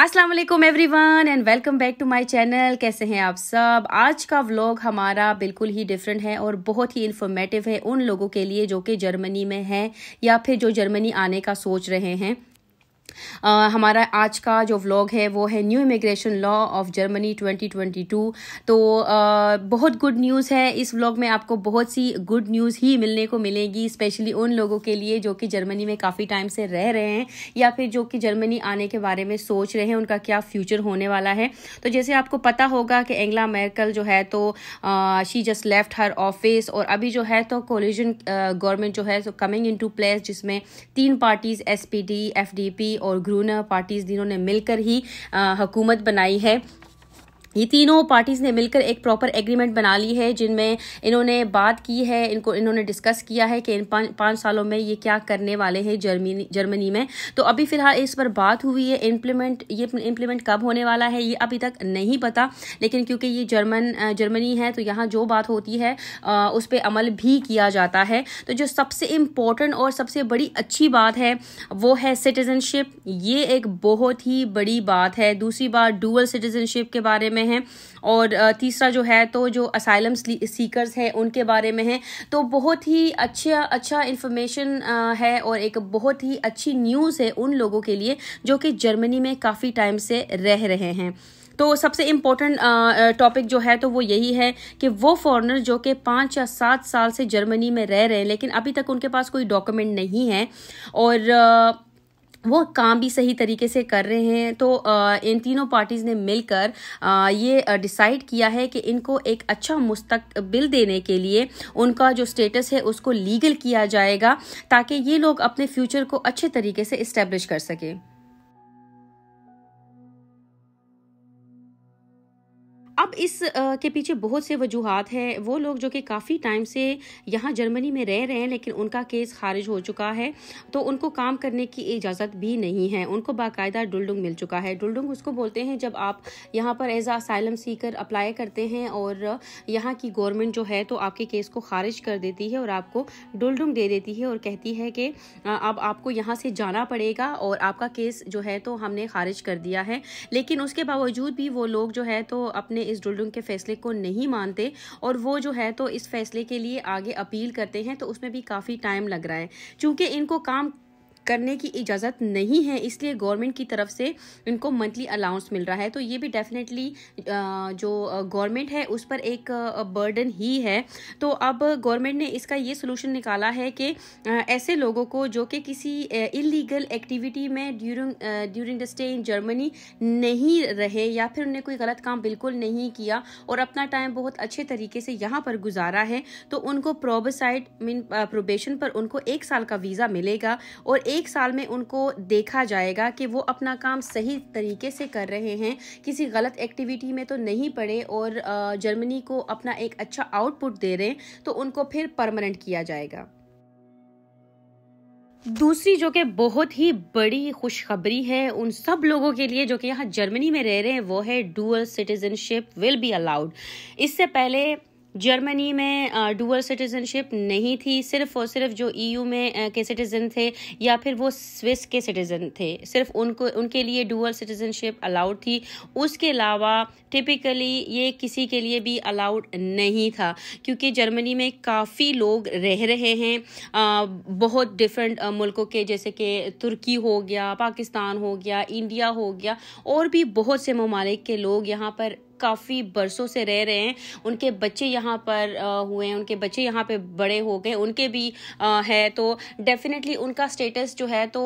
Aslam everyone and welcome back to my channel कैसे हैं आप सब आज का व्लॉग हमारा बिल्कुल ही डिफरेंट है और बहुत ही इन्फॉर्मेटिव है उन लोगों के लिए जो कि जर्मनी में हैं या फिर जो जर्मनी आने का सोच रहे हैं Uh, हमारा आज का जो व्लॉग है वो है new immigration law of Germany 2022 तो uh, बहुत गुड न्यूज़ है इस व्लॉग में आपको बहुत सी गुड न्यूज़ ही मिलने को मिलेगी स्पेशली उन लोगों के लिए जो कि जर्मनी में काफ़ी टाइम से रह रहे हैं या फिर जो कि जर्मनी आने के बारे में सोच रहे हैं उनका क्या फ्यूचर होने वाला है तो जैसे आपको पता होगा कि एंगला मेरकल जो है तो she just left her office और अभी जो है तो कोलिजन गवर्नमेंट जो है so coming into place जिसमें तीन parties S P D F D P और ग्रूना पार्टीज जिन्होंने मिलकर ही हुकूमत बनाई है ये तीनों पार्टीज़ ने मिलकर एक प्रॉपर एग्रीमेंट बना ली है जिनमें इन्होंने बात की है इनको इन्होंने डिस्कस किया है कि इन पाँच सालों में ये क्या करने वाले हैं जर्मनी जर्मनी में तो अभी फ़िलहाल इस पर बात हुई है इम्प्लीमेंट ये इम्प्लीमेंट कब होने वाला है ये अभी तक नहीं पता लेकिन क्योंकि ये जर्मन जर्मनी है तो यहाँ जो बात होती है उस पर अमल भी किया जाता है तो जो सबसे इम्पोर्टेंट और सबसे बड़ी अच्छी बात है वो है सिटीज़नशिप ये एक बहुत ही बड़ी बात है दूसरी बात डूअल सिटीज़नशिप के बारे में में है और तीसरा जो है तो जो असाइलम सीकर्स हैं उनके बारे में है तो बहुत ही अच्छा अच्छा इन्फॉर्मेशन है और एक बहुत ही अच्छी न्यूज़ है उन लोगों के लिए जो कि जर्मनी में काफ़ी टाइम से रह रहे हैं तो सबसे इम्पोर्टेंट टॉपिक जो है तो वो यही है कि वो फॉरनर जो कि पाँच या सात साल से जर्मनी में रह रहे हैं लेकिन अभी तक उनके पास कोई डॉक्यूमेंट नहीं है और वो काम भी सही तरीके से कर रहे हैं तो इन तीनों पार्टीज़ ने मिलकर ये डिसाइड किया है कि इनको एक अच्छा बिल देने के लिए उनका जो स्टेटस है उसको लीगल किया जाएगा ताकि ये लोग अपने फ्यूचर को अच्छे तरीके से इस्टेब्लिश कर सकें अब इस आ, के पीछे बहुत से वजूहत है वो लोग जो कि काफ़ी टाइम से यहाँ जर्मनी में रह रहे हैं लेकिन उनका केस खारिज हो चुका है तो उनको काम करने की इजाज़त भी नहीं है उनको बाकायदा डुलडुंग मिल चुका है डुल्डुंग उसको बोलते हैं जब आप यहाँ पर एज आसाइलम सीकर अप्लाई करते हैं और यहाँ की गवर्नमेंट जो है तो आपके केस को खारिज कर देती है और आपको डुल्डुंग दे देती है और कहती है कि अब आपको यहाँ से जाना पड़ेगा और आपका केस जो है तो हमने खारिज कर दिया है लेकिन उसके बावजूद भी वो लोग जो है तो अपने इस डुलडुंग के फैसले को नहीं मानते और वो जो है तो इस फैसले के लिए आगे अपील करते हैं तो उसमें भी काफ़ी टाइम लग रहा है चूंकि इनको काम करने की इजाज़त नहीं है इसलिए गवर्नमेंट की तरफ से इनको मंथली अलाउंस मिल रहा है तो ये भी डेफिनेटली जो गवर्नमेंट है उस पर एक बर्डन ही है तो अब गवर्नमेंट ने इसका ये सोल्यूशन निकाला है कि ऐसे लोगों को जो कि किसी इलीगल एक्टिविटी में during during the stay in Germany नहीं रहे या फिर उन्होंने कोई गलत काम बिल्कुल नहीं किया और अपना टाइम बहुत अच्छे तरीके से यहाँ पर गुजारा है तो उनको प्रोबसाइड मीन प्रोबेशन पर उनको एक साल का वीज़ा मिलेगा और एक साल में उनको देखा जाएगा कि वो अपना काम सही तरीके से कर रहे हैं किसी गलत एक्टिविटी में तो नहीं पड़े और जर्मनी को अपना एक अच्छा आउटपुट दे रहे हैं तो उनको फिर परमानेंट किया जाएगा दूसरी जो कि बहुत ही बड़ी खुशखबरी है उन सब लोगों के लिए जो कि यहाँ जर्मनी में रह रहे हैं वो है dual citizenship will be allowed इससे पहले जर्मनी में डुअल सिटीजनशिप नहीं थी सिर्फ और सिर्फ जो ईयू e में के सिटीज़न थे या फिर वो स्विस के सिटीज़न थे सिर्फ उनको उनके लिए डुअल सिटीजनशिप अलाउड थी उसके अलावा टिपिकली ये किसी के लिए भी अलाउड नहीं था क्योंकि जर्मनी में काफ़ी लोग रह रहे हैं बहुत डिफरेंट मुल्कों के जैसे कि तुर्की हो गया पाकिस्तान हो गया इंडिया हो गया और भी बहुत से ममालिक के लोग यहाँ पर काफ़ी बरसों से रह रहे हैं उनके बच्चे यहाँ पर हुए हैं उनके बच्चे यहाँ पे बड़े हो गए उनके भी है तो डेफिनेटली उनका स्टेटस जो है तो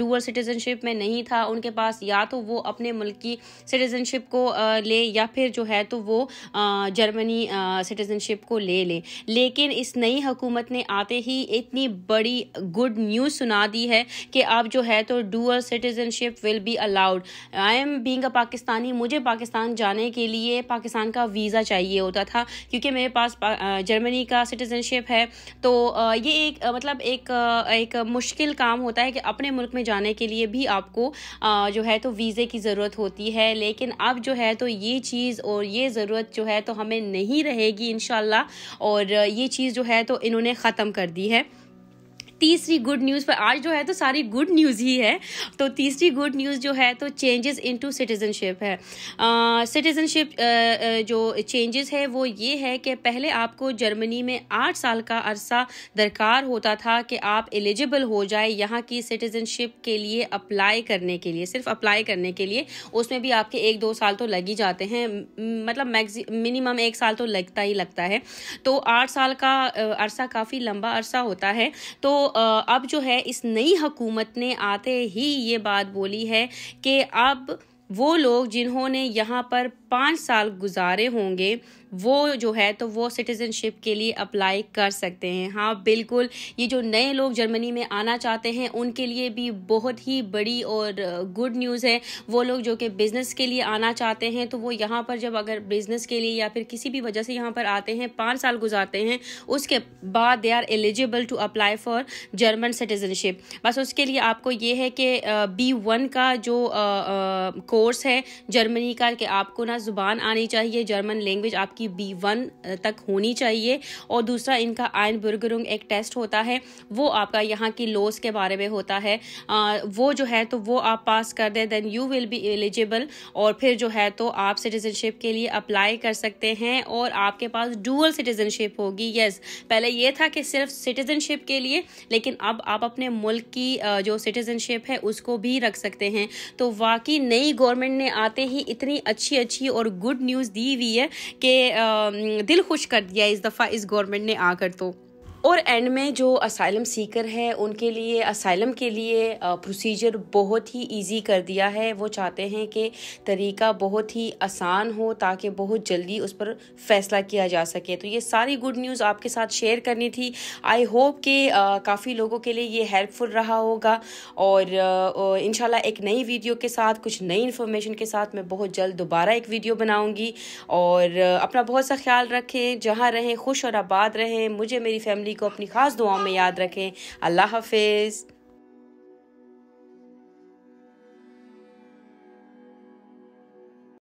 डूअर सिटीजनशिप में नहीं था उनके पास या तो वो अपने मुल्क की सिटीजनशिप को ले या फिर जो है तो वो जर्मनी सिटीजनशिप को ले ले लेकिन इस नई हुकूमत ने आते ही इतनी बड़ी गुड न्यूज़ सुना दी है कि आप जो है तो dual citizenship will be allowed I am being a Pakistani मुझे पाकिस्तान जाने के लिए लिए पाकिस्तान का वीज़ा चाहिए होता था क्योंकि मेरे पास जर्मनी का सिटीज़नशिप है तो ये एक मतलब एक एक मुश्किल काम होता है कि अपने मुल्क में जाने के लिए भी आपको जो है तो वीज़े की ज़रूरत होती है लेकिन अब जो है तो ये चीज़ और ये ज़रूरत जो है तो हमें नहीं रहेगी इन और ये चीज़ जो है तो इन्होंने ख़त्म कर दी है तीसरी गुड न्यूज़ पर आज जो है तो सारी गुड न्यूज़ ही है तो तीसरी गुड न्यूज़ जो है तो चेंजेस इनटू सिटीज़नशिप है सिटीज़नशिप जो चेंजेस है वो ये है कि पहले आपको जर्मनी में आठ साल का अरसा दरकार होता था कि आप एलिजिबल हो जाए यहाँ की सिटीज़नशिप के लिए अप्लाई करने के लिए सिर्फ अप्लाई करने के लिए उसमें भी आपके एक दो साल तो लग ही जाते हैं मतलब मैगज मिनिमम एक साल तो लगता ही लगता है तो आठ साल का अरसा काफ़ी लंबा अरसा होता है तो अब जो है इस नई हुकूमत ने आते ही ये बात बोली है कि अब वो लोग जिन्होंने यहाँ पर पाँच साल गुजारे होंगे वो जो है तो वो सिटीजनशिप के लिए अप्लाई कर सकते हैं हाँ बिल्कुल ये जो नए लोग जर्मनी में आना चाहते हैं उनके लिए भी बहुत ही बड़ी और गुड न्यूज़ है वो लोग जो कि बिज़नेस के लिए आना चाहते हैं तो वो यहाँ पर जब अगर बिज़नेस के लिए या फिर किसी भी वजह से यहाँ पर आते हैं पाँच साल गुजारते हैं उसके बाद they are eligible to apply for German citizenship बस उसके लिए आपको ये है कि बी वन का जो कोर्स है जर्मनी का कि आपको ना ज़ुबान आनी चाहिए जर्मन लैंग्वेज आप आपकी बी वन तक होनी चाहिए और दूसरा इनका आयन बुर्गरुंग एक टेस्ट होता है वो आपका यहाँ की लॉस के बारे में होता है आ, वो जो है तो वो आप पास कर दें then you will be eligible और फिर जो है तो आप सिटीजनशिप के लिए अप्लाई कर सकते हैं और आपके पास डूअल सिटीजनशिप होगी यस पहले ये था कि सिर्फ सिटीजनशिप के लिए लेकिन अब आप अपने मुल्क की जो सिटीजनशिप है उसको भी रख सकते हैं तो वाकई नई गवर्नमेंट ने आते ही इतनी अच्छी अच्छी और गुड न्यूज़ दी हुई है कि दिल खुश कर दिया इस दफ़ा इस गवर्नमेंट ने आकर तो और एंड में जो असाइलम सीकर है उनके लिए असाइलम के लिए प्रोसीजर बहुत ही इजी कर दिया है वो चाहते हैं कि तरीका बहुत ही आसान हो ताकि बहुत जल्दी उस पर फैसला किया जा सके तो ये सारी गुड न्यूज़ आपके साथ शेयर करनी थी आई होप कि काफ़ी लोगों के लिए ये हेल्पफुल रहा होगा और इन एक नई वीडियो के साथ कुछ नई इन्फॉर्मेशन के साथ मैं बहुत जल्द दोबारा एक वीडियो बनाऊँगी और अपना बहुत सा ख्याल रखें जहाँ रहें खुश और आबाद रहें मुझे मेरी फैमिली को अपनी खास दुआओं में याद रखें अल्लाह हाफिज़